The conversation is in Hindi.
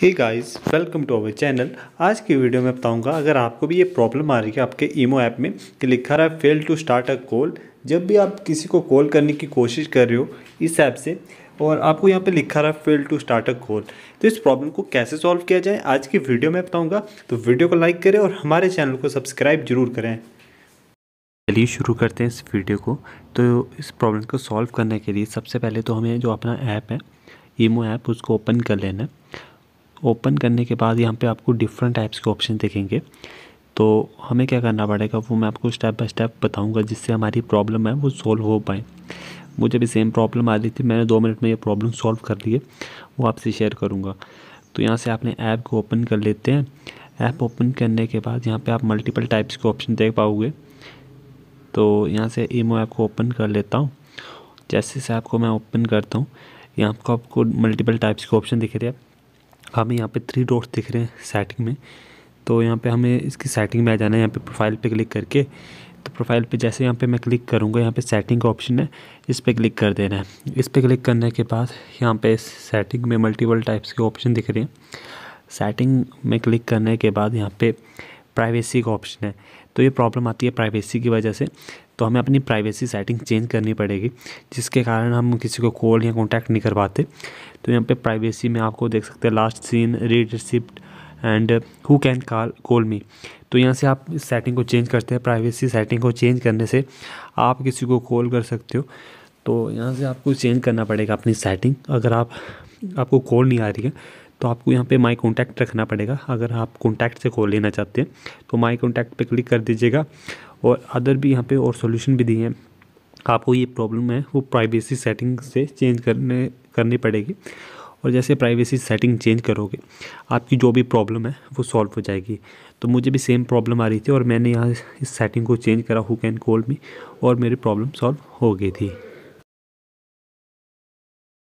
hey guys welcome to our channel आज की वीडियो में बताऊंगा अगर आपको भी ये प्रॉब्लम आ रही है आपके ईमो ऐप में कि लिखा रहा है fail to start a call जब भी आप किसी को कॉल करने की कोशिश कर रहे हो इस ऐप से और आपको यहाँ पे लिखा रहा है fail to start a call तो इस प्रॉब्लम को कैसे सॉल्व किया जाए आज की वीडियो में बताऊँगा तो वीडियो को लाइक करें और हमारे चैनल को सब्सक्राइब जरूर करें चलिए शुरू करते हैं इस वीडियो को तो इस प्रॉब्लम को सॉल्व करने के लिए सबसे पहले तो हमें जो अपना ऐप है ईमो ऐप उसको ओपन कर लेना है ओपन करने के बाद यहाँ पे आपको डिफरेंट टाइप्स के ऑप्शन देखेंगे तो हमें क्या करना पड़ेगा वो मैं आपको स्टेप बाय स्टेप बताऊंगा जिससे हमारी प्रॉब्लम है वो सॉल्व हो पाए मुझे भी सेम प्रॉब्लम आ रही थी मैंने दो मिनट में ये प्रॉब्लम सॉल्व कर लिए वो आपसे शेयर करूँगा तो यहाँ से आपने ऐप को ओपन कर लेते हैं ऐप ओपन करने के बाद यहाँ पर आप मल्टीपल टाइप्स के ऑप्शन देख पाओगे तो यहाँ से ईमो ऐप को ओपन कर लेता हूँ जैसे इस ऐप को मैं ओपन करता हूँ यहाँ को आपको मल्टीपल टाइप्स के ऑप्शन दिख रहे हैं हमें यहाँ पे थ्री डॉट्स दिख रहे हैं सेटिंग में तो यहाँ पे हमें इसकी सेटिंग में आ जाना है यहाँ पे प्रोफाइल पे क्लिक करके तो प्रोफाइल पे जैसे यहाँ पे मैं क्लिक करूँगा यहाँ पे सेटिंग का ऑप्शन है इस पर क्लिक कर देना है इस पर क्लिक करने के बाद यहाँ पे सेटिंग में मल्टीपल टाइप्स के ऑप्शन दिख रहे हैं सेटिंग में क्लिक करने के बाद यहाँ पर प्राइवेसी का ऑप्शन है तो ये प्रॉब्लम आती है प्राइवेसी की वजह से तो हमें अपनी प्राइवेसी सेटिंग चेंज करनी पड़ेगी जिसके कारण हम किसी को कॉल या कॉन्टैक्ट नहीं कर पाते तो यहाँ पे प्राइवेसी में आपको देख सकते हैं last seen read receipt and who can call call me तो यहाँ से आप इस सेटिंग को चेंज करते हैं प्राइवेसी सेटिंग को चेंज करने से आप किसी को कॉल कर सकते हो तो यहाँ से आपको चेंज करना पड़ेगा अपनी सेटिंग अगर आप आपको कॉल नहीं आ रही है तो आपको यहाँ पे माई कॉन्टैक्ट रखना पड़ेगा अगर आप कॉन्टैक्ट से कॉल लेना चाहते हैं तो माई कॉन्टैक्ट पे क्लिक कर दीजिएगा और अदर भी यहाँ पे और सॉल्यूशन भी दिए हैं आपको ये प्रॉब्लम है वो प्राइवेसी सेटिंग से चेंज करने करनी पड़ेगी और जैसे प्राइवेसी सेटिंग चेंज करोगे आपकी जो भी प्रॉब्लम है वो सॉल्व हो जाएगी तो मुझे भी सेम प्रॉब्लम आ रही थी और मैंने यहाँ इस सेटिंग को चेंज करा हु कैन कॉल मी और मेरी प्रॉब्लम सॉल्व हो गई थी